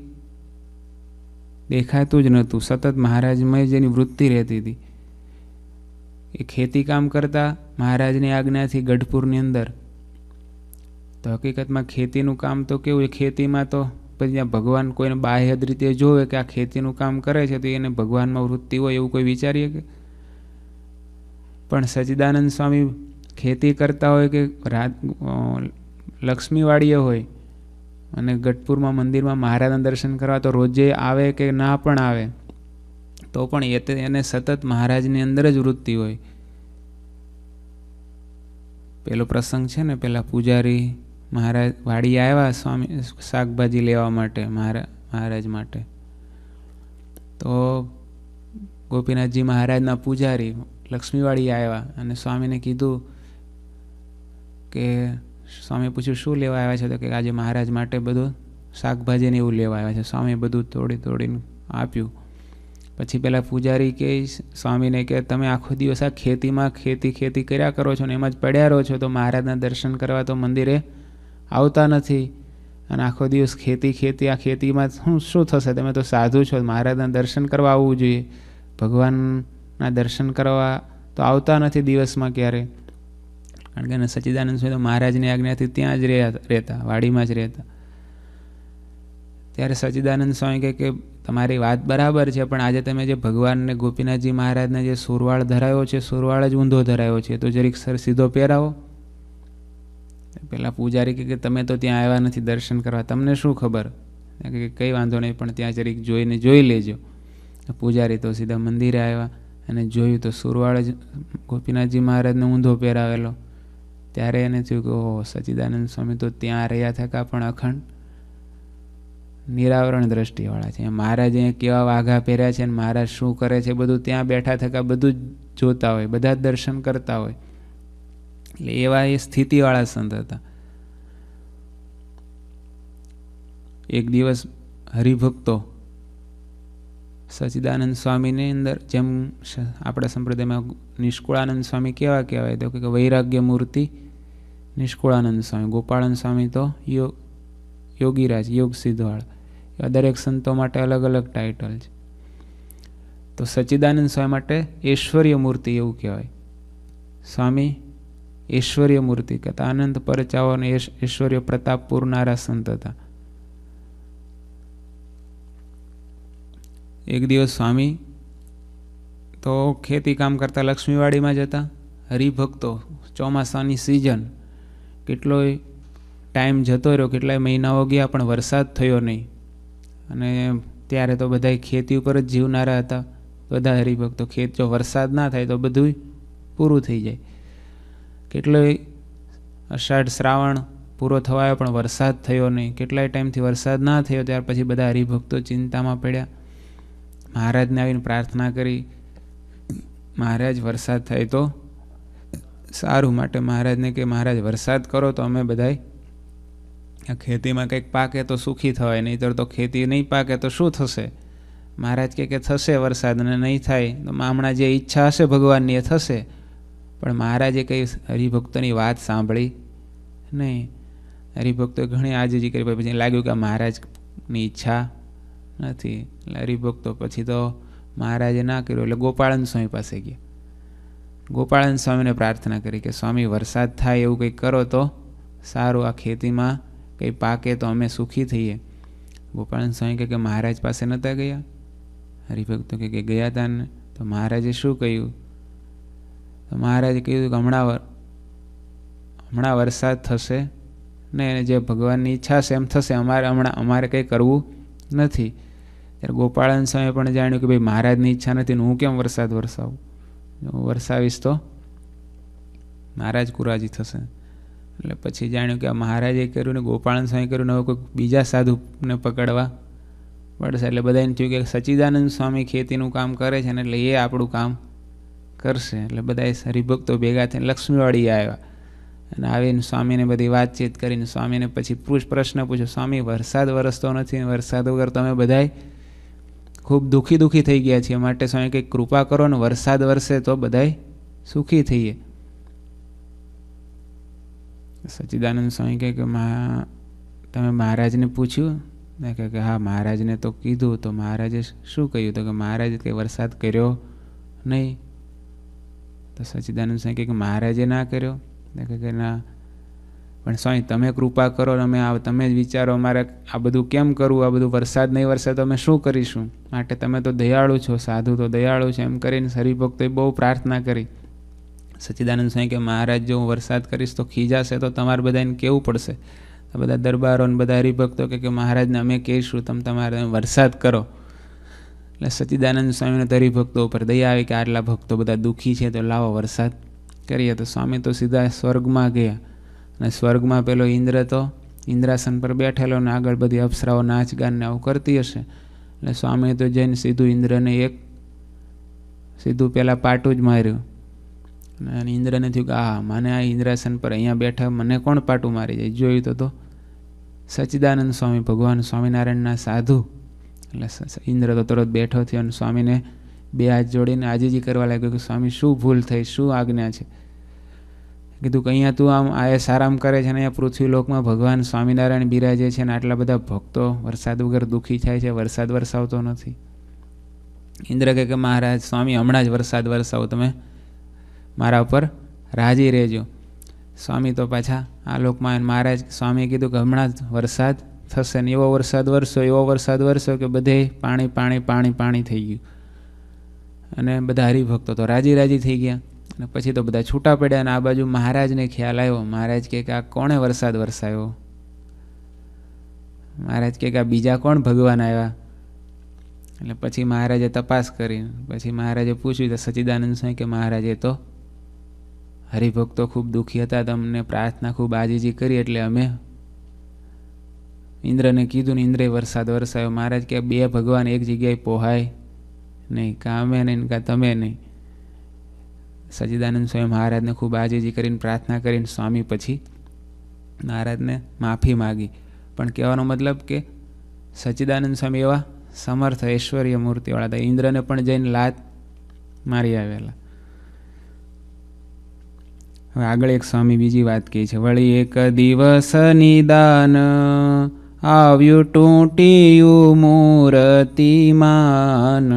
દેખાતું જ નહોતું સતત મહારાજમાં જ એની વૃત્તિ રહેતી હતી એ ખેતી કામ કરતા મહારાજની આજ્ઞાથી ગઢપુરની અંદર તો હકીકતમાં ખેતીનું કામ તો કેવું એ ખેતીમાં તો પછી ત્યાં ભગવાન કોઈને બાહ્યદ રીતે જોવે કે આ ખેતીનું કામ કરે છે તો એને ભગવાનમાં વૃત્તિ હોય એવું કોઈ વિચારીએ કે પણ સચ્ચિદાનંદ સ્વામી ખેતી કરતા હોય કે રાત લક્ષ્મીવાડીએ હોય અને ગઢપુરમાં મંદિરમાં મહારાજના દર્શન કરવા તો રોજે આવે કે ના પણ આવે તો પણ એ એને સતત મહારાજની અંદર જ વૃત્તિ હોય પેલો પ્રસંગ છે ને પેલા પૂજારી મહારાજ વાડી આવ્યા સ્વામી શાકભાજી લેવા માટે મહારા મહારાજ માટે તો ગોપીનાથજી મહારાજના પૂજારી લક્ષ્મીવાડી આવ્યા અને સ્વામીને કીધું કે સ્વામી પૂછ્યું શું લેવા આવ્યા છે તો કે આજે મહારાજ માટે બધું શાકભાજીને એવું લેવા આવ્યા છે સ્વામીએ બધું તોડી તોડીને આપ્યું પછી પહેલાં પૂજારી કે સ્વામીને કે તમે આખો દિવસ આ ખેતીમાં ખેતી ખેતી કર્યા કરો છો ને એમાં જ પડ્યા રહો છો તો મહારાજના દર્શન કરવા તો મંદિરે આવતા નથી અને આખો દિવસ ખેતી ખેતી આ ખેતીમાં શું શું થશે તમે તો સાધુ છો મહારાજના દર્શન કરવા આવવું જોઈએ ભગવાન ના દર્શન કરવા તો આવતા નથી દિવસમાં ક્યારે કારણ કે સચિદાનંદ સ્વામી તો મહારાજની આજ્ઞાથી ત્યાં જ રહેતા વાડીમાં જ રહેતા ત્યારે સચિદાનંદ સ્વામી કહે કે તમારી વાત બરાબર છે પણ આજે તમે જે ભગવાનને ગોપીનાથજી મહારાજને જે સુરવાળ ધરાયો છે સુરવાળ જ ઊંધો ધરાયો છે તો જરીક સર સીધો પહેરાવો પેલા પૂજારી કે તમે તો ત્યાં આવ્યા નથી દર્શન કરવા તમને શું ખબર કે કંઈ વાંધો નહીં પણ ત્યાં જરીક જોઈને જોઈ લેજો પૂજારી તો સીધા મંદિરે આવ્યા અને જોયું તો સુરવાળ જ ગોપીનાથજી મહારાજને ઊંધો પહેરાવેલો ત્યારે એને થયું કે ઓહો સચ્ચિદાનંદ સ્વામી તો ત્યાં રહ્યા થકા પણ અખંડ નિરાવરણ દ્રષ્ટિવાળા છે મહારાજ અહીંયા કેવા વાઘા પહેર્યા છે અને મહારાજ શું કરે છે બધું ત્યાં બેઠા થકા બધું જ જોતા હોય બધા જ દર્શન કરતા હોય એટલે એવા એ સ્થિતિવાળા સંત હતા એક દિવસ હરિભક્તો સચિદાનંદ સ્વામીની અંદર જેમ આપણા સંપ્રદાયમાં નિષ્કુળાનંદ સ્વામી કેવા કહેવાય તો કે વૈરાગ્ય મૂર્તિ નિષ્કુળાનંદ સ્વામી ગોપાળાનંદ સ્વામી તો યોગ યોગીરાજ યોગ સિદ્ધવાળ એવા દરેક સંતો માટે અલગ અલગ ટાઇટલ છે તો સચિદાનંદ સ્વામી માટે ઐશ્વર્ય મૂર્તિ એવું કહેવાય સ્વામી ઐશ્વર્ય મૂર્તિ કહેતા આનંદ પરચાઓ અને ઐશ્વર્ય પ્રતાપ પૂરનારા સંત હતા એક દિવસ સ્વામી તો ખેતી કામ કરતા લક્ષ્મીવાડીમાં જતા હરિભક્તો ચોમાસાની સિઝન કેટલોય ટાઈમ જતો રહ્યો કેટલાય મહિનાઓ ગયા પણ વરસાદ થયો નહીં અને ત્યારે તો બધાય ખેતી ઉપર જ જીવનારા હતા બધા હરિભક્તો ખેત જો વરસાદ ના થાય તો બધું પૂરું થઈ જાય કેટલોય અષાઢ શ્રાવણ પૂરો થવાયો પણ વરસાદ થયો નહીં કેટલાય ટાઈમથી વરસાદ ના થયો ત્યાર પછી બધા હરિભક્તો ચિંતામાં પડ્યા મહારાજને આવીને પ્રાર્થના કરી મહારાજ વરસાદ થાય તો સારું માટે મહારાજને કે મહારાજ વરસાદ કરો તો અમે બધાય ખેતીમાં કંઈક પાકે તો સુખી થવાય નહીંતર તો ખેતી નહીં પાકે તો શું થશે મહારાજ કે કે થશે વરસાદ અને નહીં થાય તો હમણાં જે ઈચ્છા હશે ભગવાનની એ થશે પણ મહારાજે કંઈ હરિભક્તોની વાત સાંભળી નહીં હરિભક્તો ઘણી આજીજી કરી પછી લાગ્યું કે મહારાજની ઈચ્છા નથી એટલે હરિભક્તો પછી તો મહારાજે ના કર્યું એટલે ગોપાળન સ્વામી પાસે ગયા ગોપાળન સ્વામીને પ્રાર્થના કરી કે સ્વામી વરસાદ થાય એવું કંઈક કરો તો સારું આ ખેતીમાં કંઈ પાકે તો અમે સુખી થઈએ ગોપાળન સ્વામી કે મહારાજ પાસે નહોતા ગયા હરિભક્તો કે ગયા હતા ને તો મહારાજે શું કહ્યું તો મહારાજે કહ્યું કે હમણાં હમણાં વરસાદ થશે ને જે ભગવાનની ઈચ્છા છે એમ થશે અમારે હમણાં અમારે કંઈ કરવું નથી ત્યારે ગોપાળન સ્વામી પણ જાણ્યું કે ભાઈ મહારાજની ઈચ્છા નથી હું કેમ વરસાદ વરસાવું હું વરસાવીશ તો મહારાજ કુરાજી થશે એટલે પછી જાણ્યું કે આ મહારાજે કર્યું ને ગોપાળન સ્વામી કર્યું ને હવે કોઈક બીજા સાધુને પકડવા પડશે એટલે બધાને થયું કે સચ્ચિદાનંદ સ્વામી ખેતીનું કામ કરે છે ને એટલે એ આપણું કામ કરશે એટલે બધા હરિભક્તો ભેગા થઈને લક્ષ્મીવાડી આવ્યા અને આવીને સ્વામીને બધી વાતચીત કરીને સ્વામીને પછી પૂછ પ્રશ્ન પૂછ્યો સ્વામી વરસાદ વરસતો નથી વરસાદ વગર તમે બધાય ખૂબ દુઃખી દુઃખી થઈ ગયા છીએ માટે સ્વામી કંઈક કૃપા કરો ને વરસાદ વરસે તો બધાય સુખી થઈએ સચિદાનંદ સ્વામી કહે કે મા તમે મહારાજને પૂછ્યું ને કહે કે હા મહારાજને તો કીધું તો મહારાજે શું કહ્યું તો કે મહારાજે કંઈ વરસાદ કર્યો નહીં તો સચિદાનંદ સ્વામી કહે કે મહારાજે ના કર્યો કે ના પણ સ્વામી તમે કૃપા કરો અમે આ તમે જ વિચારો અમારે આ બધું કેમ કરવું આ બધું વરસાદ નહીં વરસે તો અમે શું કરીશું માટે તમે તો દયાળુ છો સાધુ તો દયાળુ છે એમ કરીને હરિભક્તોએ બહુ પ્રાર્થના કરી સચિદાનંદ સ્વામી કે મહારાજ જો હું વરસાદ કરીશ તો ખીજાશે તો તમારે બધાને કેવું પડશે બધા દરબારો અને બધા હરિભક્તો કે મહારાજને અમે કહીશું તમે તમારે વરસાદ કરો એટલે સચિદાનંદ સ્વામીના હરિભક્તો ઉપર દયા આવી કે આટલા ભક્તો બધા દુઃખી છે તો લાવો વરસાદ કરીએ તો સ્વામી તો સીધા સ્વર્ગમાં ગયા અને સ્વર્ગમાં પેલો ઇન્દ્ર તો ઇન્દ્રાસન પર બેઠેલો અને આગળ બધી અપ્સરાઓ નાચ ગાનને આવું કરતી હશે એટલે સ્વામીએ તો જઈને સીધું ઇન્દ્રને એક સીધું પહેલાં પાટું જ માર્યું અને ઇન્દ્રને થયું કે આ મને આ ઇન્દ્રાસન પર અહીંયા બેઠા મને કોણ પાટું મારી જાય જોયું તો તો સચિદાનંદ સ્વામી ભગવાન સ્વામિનારાયણના સાધુ એટલે ઇન્દ્ર તો તરત બેઠો થયો અને સ્વામીને બે હાથ જોડીને આજીજી કરવા લાગ્યો કે સ્વામી શું ભૂલ થઈ શું આજ્ઞા છે કીધું કે અહીંયા તું આમ આયસ આરામ કરે છે અને અહીંયા પૃથ્વીલોકમાં ભગવાન સ્વામિનારાયણ બિરાજે છે અને આટલા બધા ભક્તો વરસાદ વગર દુઃખી થાય છે વરસાદ વરસાવતો નથી ઇન્દ્ર કહે કે મહારાજ સ્વામી હમણાં જ વરસાદ વરસાવો તમે મારા ઉપર રાજી રહેજો સ્વામી તો પાછા આ લોકમાં મહારાજ સ્વામીએ કીધું કે હમણાં જ વરસાદ થશે ને એવો વરસાદ વરસો એવો વરસાદ વરસો કે બધે પાણી પાણી પાણી પાણી થઈ ગયું અને બધા હરિભક્તો તો રાજી રાજી થઈ ગયા ને પછી તો બધા છૂટા પડ્યા અને આ બાજુ મહારાજને ખ્યાલ આવ્યો મહારાજ કે આ કોણે વરસાદ વરસાયો મહારાજ કે આ બીજા કોણ ભગવાન આવ્યા એટલે પછી મહારાજે તપાસ કરી પછી મહારાજે પૂછ્યું તો સચિદાનંદ સ્વામી કે મહારાજે તો હરિભક્તો ખૂબ દુઃખી હતા તમને પ્રાર્થના ખૂબ આજીજી કરી એટલે અમે ઇન્દ્રને કીધું ને ઇન્દ્રે વરસાદ વરસાયો મહારાજ કે બે ભગવાન એક જગ્યાએ પોહાય નહીં કામે નહીં કા તમે નહીં સચિદાનંદ સ્વામી મહારાજને ખૂબ આજીજી કરીને પ્રાર્થના કરીને સ્વામી પછી મહારાજને માફી માગી પણ કહેવાનો મતલબ કે સચ્ચિદાનંદ સ્વામી એવા સમર્થ ઐશ્વર્ય મૂર્તિવાળા હતા ઇન્દ્રને પણ જઈને લાત મારી આવેલા હવે આગળ એક સ્વામી બીજી વાત કહે છે વળી એક દિવસ નિદાન આવ્યું ટૂંટિયું મૂર્તિમાન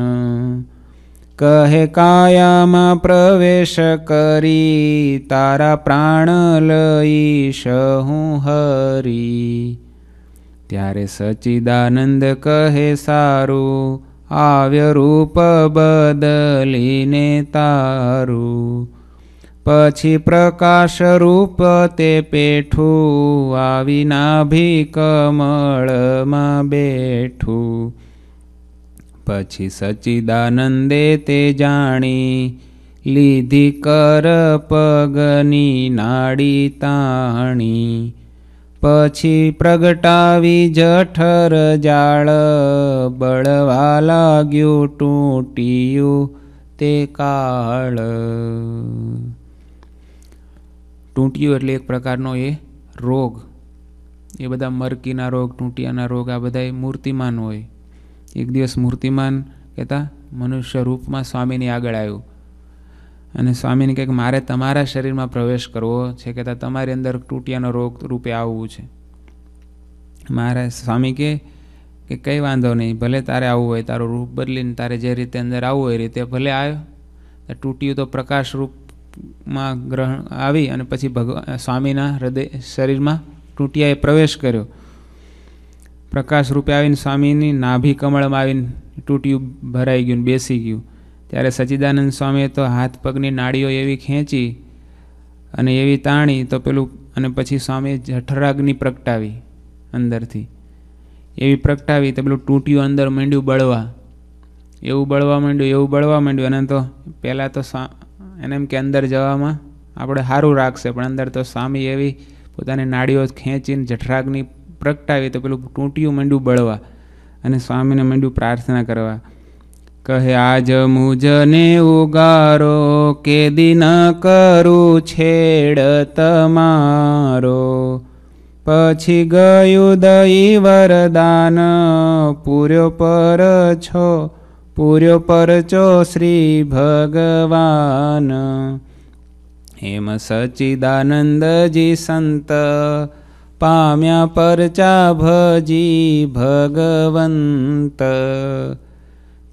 કહે કાયામાં પ્રવેશ કરી તારા પ્રાણ લઈશ હું હરી ત્યારે સચિદાનંદ કહે સારું આવ્ય રૂપ બદલીને તારું પછી પ્રકાશ રૂપ તે પેઠું આવી નાભી કમળમાં બેઠું પછી સચિદાનંદે તે જાણી લીધી કર પગની નાડી તાણી પછી પ્રગટાવી જઠર જાળ બળવા લાગ્યું તૂટ્યું તે કાળ તૂટ્યું એટલે એક પ્રકારનો એ રોગ એ બધા મરકીના રોગ તૂંટિયાના રોગ આ બધા મૂર્તિમાન હોય એક દિવસ મૂર્તિમાન કહેતા મનુષ્ય રૂપમાં સ્વામીની આગળ આવ્યું અને સ્વામીને કે મારે તમારા શરીરમાં પ્રવેશ કરવો છે કહેતા તમારી અંદર તૂટિયાનો રોગ રૂપે આવવું છે મારા સ્વામી કે કે કંઈ વાંધો નહીં ભલે તારે આવવું હોય તારું રૂપ બદલીને તારે જે રીતે અંદર આવવું હોય એ રીતે ભલે આવ્યો તૂટ્યું તો પ્રકાશ રૂપમાં ગ્રહણ આવી અને પછી ભગવાન સ્વામીના હૃદય શરીરમાં તૂટિયાએ પ્રવેશ કર્યો પ્રકાશ રૂપે આવીને સ્વામીની નાભી કમળમાં આવીને તૂટ્યું ભરાઈ ગયું બેસી ગયું ત્યારે સચિદાનંદ સ્વામીએ તો હાથ પગની નાળીઓ એવી ખેંચી અને એવી તાણી તો પેલું અને પછી સ્વામીએ જઠરાગ્નિ પ્રગટાવી અંદરથી એવી પ્રગટાવી તો પેલું તૂટ્યું અંદર માંડ્યું બળવા એવું બળવા માંડ્યું એવું બળવા માંડ્યું અને તો પહેલાં તો એને એમ કે અંદર જવામાં આપણે સારું રાખશે પણ અંદર તો સ્વામી એવી પોતાની નાળીઓ ખેંચીને જઠરાગ્નિ પ્રગટાવીએ તો પેલું ટૂંટિયું મંડું બળવા અને સ્વામીને મંડ્યું પ્રાર્થના કરવા કહે આજ મુજને ઉગારો કે દિન કરું છેડ તમારો પછી ગયું દઈ વરદાન પૂર્યો પર છો પૂર્યો પર છો શ્રી ભગવાન હેમ સચિદાનંદજી સંત પામ્યા પરચા ભજી ભગવંત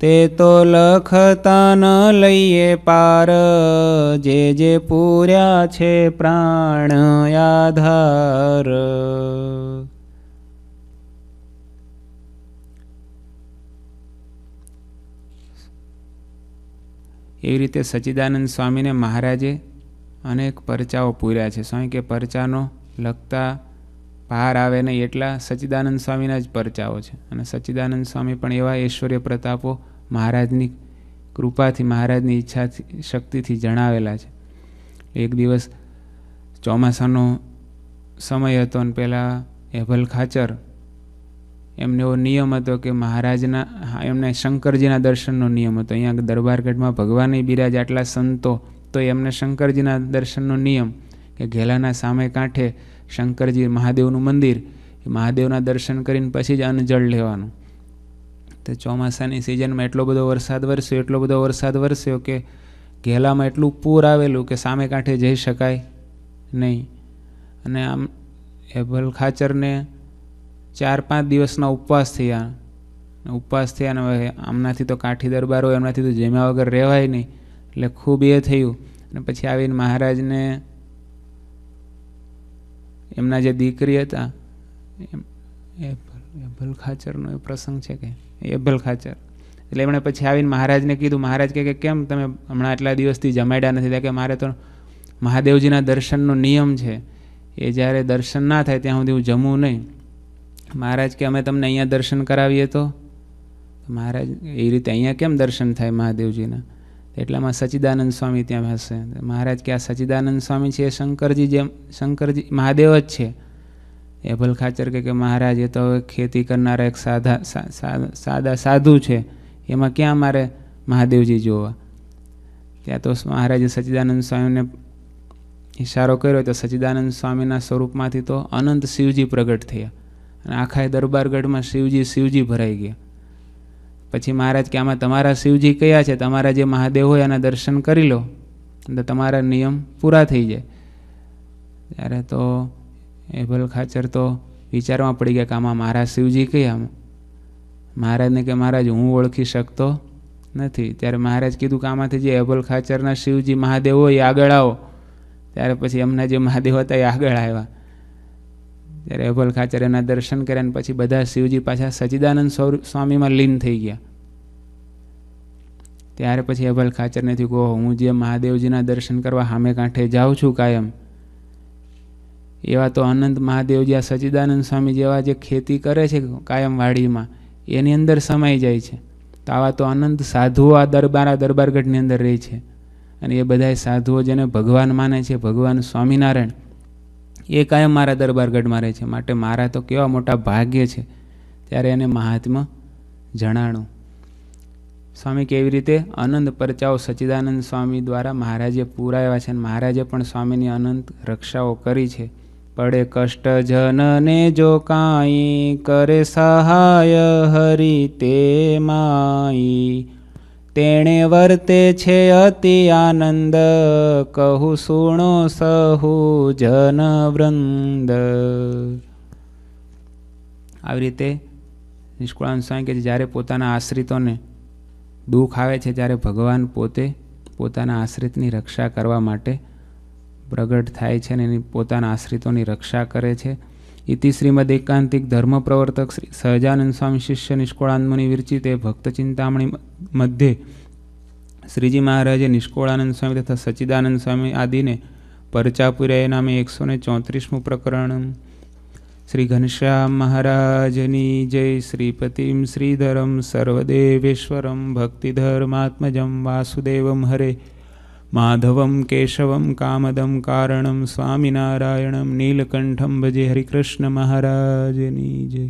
તે તો લખતા ન લઈએ પાર જે જે પૂર્યા છે પ્રાણ આધાર એવી રીતે સચિદાનંદ સ્વામીને મહારાજે અનેક પરચાઓ પૂર્યા છે સ્વામી કે પરચાનો લખતા પાર આવે નહીં એટલા સચ્ચિદાનંદ સ્વામીના જ પરચાઓ છે અને સચ્ચિદાનંદ સ્વામી પણ એવા ઐશ્વર્ય પ્રતાપો મહારાજની કૃપાથી મહારાજની ઈચ્છાથી શક્તિથી જણાવેલા છે એક દિવસ ચોમાસાનો સમય હતો અને પહેલાં એભલ ખાચર એમને એવો નિયમ હતો કે મહારાજના એમને શંકરજીના દર્શનનો નિયમ હતો અહીંયા દરબારગઢમાં ભગવાનની બિરાજ આટલા સંતો તો એમને શંકરજીના દર્શનનો નિયમ કે ઘેલાના સામે કાંઠે શંકરજી મહાદેવનું મંદિર એ મહાદેવના દર્શન કરીને પછી જ અન્ન જળ લેવાનું તો ચોમાસાની સિઝનમાં એટલો બધો વરસાદ વરસ્યો એટલો બધો વરસાદ વરસ્યો કે ઘેલામાં એટલું પૂર આવેલું કે સામે કાંઠે જઈ શકાય નહીં અને આમ એભલ ખાચરને ચાર પાંચ દિવસના ઉપવાસ થયા ઉપવાસ થયા અને હવે આમનાથી તો કાઠી દરબાર હોય એમનાથી તો જમ્યા વગર રહેવાય નહીં એટલે ખૂબ એ થયું અને પછી આવીને મહારાજને એમના જે દીકરી હતા એભલ ખાચરનો એ પ્રસંગ છે કે એભલ ખાચર એટલે એમણે પછી આવીને મહારાજને કીધું મહારાજ કે કેમ તમે હમણાં આટલા દિવસથી જમાડ્યા નથી કે મારે તો મહાદેવજીના દર્શનનો નિયમ છે એ જ્યારે દર્શન ના થાય ત્યાં સુધી હું જમું નહીં મહારાજ કે અમે તમને અહીંયા દર્શન કરાવીએ તો મહારાજ એ રીતે અહીંયા કેમ દર્શન થાય મહાદેવજીના એટલામાં સચિદાનંદ સ્વામી ત્યાં હશે મહારાજ કે આ સચ્ચિદાનંદ સ્વામી છે એ શંકરજી જેમ શંકરજી મહાદેવ જ છે એ ભલખાચર કે મહારાજ એ તો ખેતી કરનારા એક સાધા સાદા સાધુ છે એમાં ક્યાં મારે મહાદેવજી જોવા ત્યાં તો મહારાજે સચિદાનંદ સ્વામીને ઇશારો કર્યો તો સચ્ચિદાનંદ સ્વામીના સ્વરૂપમાંથી તો અનંત શિવજી પ્રગટ થયા અને આખા દરબારગઢમાં શિવજી શિવજી ભરાઈ ગયા પછી મહારાજ કે આમાં તમારા શિવજી કયા છે તમારા જે મહાદેવ હોય એના દર્શન કરી લો એટલે તમારા નિયમ પૂરા થઈ જાય ત્યારે તો એબલ ખાચર તો વિચારમાં પડી ગયા કે આમાં મારા શિવજી કયા મહારાજને કે મહારાજ હું ઓળખી શકતો નથી ત્યારે મહારાજ કીધું કે આમાંથી જે એબલ ખાચરના શિવજી મહાદેવ હોય એ આગળ આવો ત્યારે પછી એમના જે મહાદેવ હતા એ આગળ આવ્યા જ્યારે અભલખાચાર્યના દર્શન કર્યા પછી બધા શિવજી પાછા સચિદાનંદ સ્વામીમાં લીન થઈ ગયા ત્યારે પછી અભલખાચરને થયું કહો હું જે મહાદેવજીના દર્શન કરવા સામે કાંઠે જાઉં છું કાયમ એવા તો અનંત મહાદેવજી આ સચિદાનંદ સ્વામી જેવા જે ખેતી કરે છે કાયમ વાડીમાં એની અંદર સમાઈ જાય છે તો આવા તો અનંત સાધુઓ આ દરબાર આ દરબારગઢની અંદર રહે છે અને એ બધા સાધુઓ જેને ભગવાન માને છે ભગવાન સ્વામિનારાયણ એ કાયમ મારા દરબાર દરબારગઢમાં રહે છે માટે મારા તો કેવા મોટા ભાગ્ય છે ત્યારે એને મહાત્મા જણાણું સ્વામી કેવી રીતે અનંત પરચાઓ સચ્ચિદાનંદ સ્વામી દ્વારા મહારાજે પૂરાવ્યા છે અને મહારાજે પણ સ્વામીની અનંત રક્ષાઓ કરી છે પડે કષ્ટ જનને જો કાંઈ કરે સહાય હરી તે માઈ તેણે વર્તે છે અતિ આનંદ કહું સુણો સહુ જનવૃંદ આવી રીતે નિષ્કુળાન સ્વામી કે જ્યારે પોતાના આશ્રિતોને દુઃખ આવે છે ત્યારે ભગવાન પોતે પોતાના આશ્રિતની રક્ષા કરવા માટે પ્રગટ થાય છે અને એની પોતાના આશ્રિતોની રક્ષા કરે છે इति શ્રીમદ એકાંતિક ધર્મપ્રવર્તક શ્રી સહજાનંદ સ્વામી શિષ્ય નિષ્કોળાનંદમુનિ વિરચિતે ભક્ત ચિંતામણી મધ્યે શ્રીજી મહારાજે નિષ્કોળાનંદ સ્વામી તથા સચ્ચિદાનંદ સ્વામી આદિને પરચાપુરાય નામે એકસો ને ચોત્રીસમું પ્રકરણ શ્રી ઘનશ્યામ મહારાજની જય શ્રીપતિમ શ્રીધરમ સર્વદેવેશ્વરમ ભક્તિધર્માત્મજમ વાસુદેવમ હરે माधवं केशवं कामदं कारणं स्वामिनारायणं नीलकण्ठं भजे हरिकृष्णमहाराजनीजय